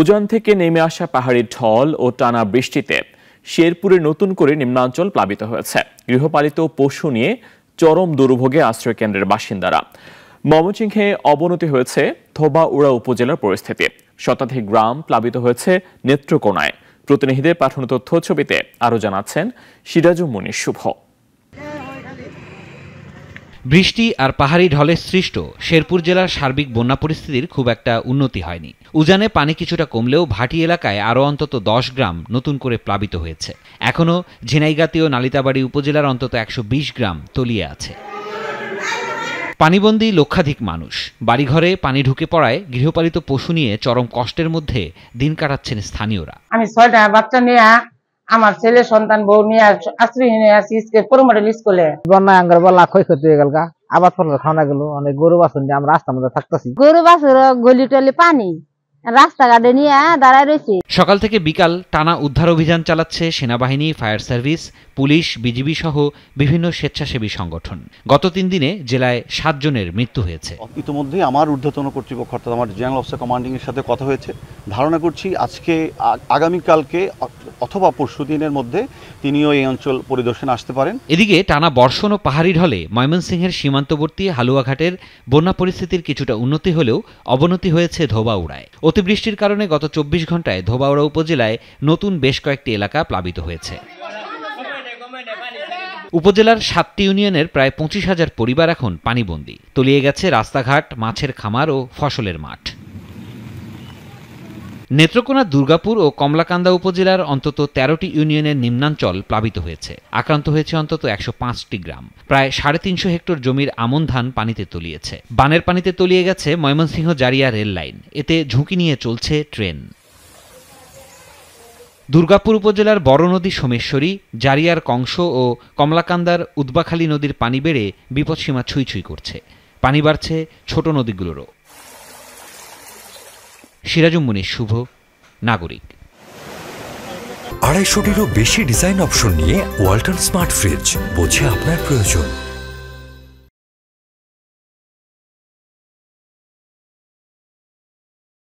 উজান থেকে নেমে আসা পাহাড়ি ঢল ও টানা বৃষ্টিতে শেরপুরে নতুন করে নিম্নাঞ্চল প্লাবিত হয়েছে গৃহপালিত পশু নিয়ে চরম দুর্ভোগে আশ্রয়কেন্দ্রের বাসিন্দারা ময়মনসিংহে অবনতি হয়েছে উড়া উপজেলার পরিস্থিতি শতাধিক গ্রাম প্লাবিত হয়েছে নেত্রকোনায় প্রতিনিধিদের পাঠানো তথ্য ছবিতে আরও জানাচ্ছেন সিরাজুমণি শুভ বৃষ্টি আর পাহাড়ি ঢলে সৃষ্ট শেরপুর জেলার সার্বিক বন্যা পরিস্থিতির খুব একটা উন্নতি হয়নি উজানে পানি কিছুটা কমলেও ভাটি এলাকায় আরও অন্তত দশ গ্রাম নতুন করে প্লাবিত হয়েছে এখনও ঝিনাইগাতি ও নালিতাবাড়ি উপজেলার অন্তত একশো গ্রাম তলিয়ে আছে পানিবন্দী লক্ষাধিক মানুষ বাড়িঘরে পানি ঢুকে পড়ায় গৃহপালিত পশু নিয়ে চরম কষ্টের মধ্যে দিন কাটাচ্ছেন স্থানীয়রা আমি ছয়টা বাচ্চা নিয়ে আমার ছেলে সন্তান বউ নিয়ে আশ্রয় নিয়ে আসি বলা ক্ষয়ক্ষতি হয়ে গেল আবাদ অনেক গরু বাছুর নিয়ে আমরা রাস্তার মধ্যে থাকতেছি গরু বাছুর গলি টলি পানি রাস্তাঘাটে নিয়ে দাঁড়ায় রয়েছে সকাল থেকে বিকাল টানা উদ্ধার অভিযান চালাচ্ছে সেনাবাহিনী ফায়ার সার্ভিস পুলিশ বিজিবি সহ বিভিন্ন স্বেচ্ছাসেবী সংগঠন গত তিন দিনে জেলায় সাতজনের মৃত্যু হয়েছে ইতিমধ্যেই আমার ঊর্ধ্বতন কর্তৃপক্ষ অর্থাৎ আমার জেনারেল অফিসার কমান্ডিংয়ের সাথে কথা হয়েছে ধারণা করছি আজকে আগামীকালকে অথবা পরশু দিনের মধ্যে তিনিও এই অঞ্চল পরিদর্শনে আসতে পারেন এদিকে টানা বর্ষণ ও পাহাড়ি ঢলে ময়মনসিংহের সীমান্তবর্তী হালুয়াঘাটের বন্যা পরিস্থিতির কিছুটা উন্নতি হলেও অবনতি হয়েছে ধোবাউড়ায় অতিবৃষ্টির কারণে গত চব্বিশ ঘন্টায় ধোবা বাউড়া উপজেলায় নতুন বেশ কয়েকটি এলাকা প্লাবিত হয়েছে উপজেলার সাতটি ইউনিয়নের প্রায় পঁচিশ হাজার পরিবার এখন পানিবন্দী তলিয়ে গেছে রাস্তাঘাট মাছের খামার ও ফসলের মাঠ নেত্রকোনা দুর্গাপুর ও কমলাকান্দা উপজেলার অন্তত তেরোটি ইউনিয়নের নিম্নাঞ্চল প্লাবিত হয়েছে আক্রান্ত হয়েছে অন্তত একশো পাঁচটি গ্রাম প্রায় সাড়ে তিনশো হেক্টর জমির আমন ধান পানিতে তলিয়েছে বানের পানিতে তলিয়ে গেছে ময়মনসিংহ জারিয়া রেল লাইন এতে ঝুঁকি নিয়ে চলছে ট্রেন দুর্গাপুর উপজেলার বড় নদী সোমেশ্বরী জারিয়ার কংস ও কমলাকান্দার উদ্বাখালী নদীর পানি বেড়ে বিপদসীমা ছুঁই ছুঁই করছে পানি বাড়ছে ছোট নদীগুলোরও মুনির শুভ নাগরিক আড়াইশোটিরও বেশি ডিজাইন অপশন নিয়ে ওয়াল্টন স্মার্ট ফ্রিজ বোঝে আপনার প্রয়োজন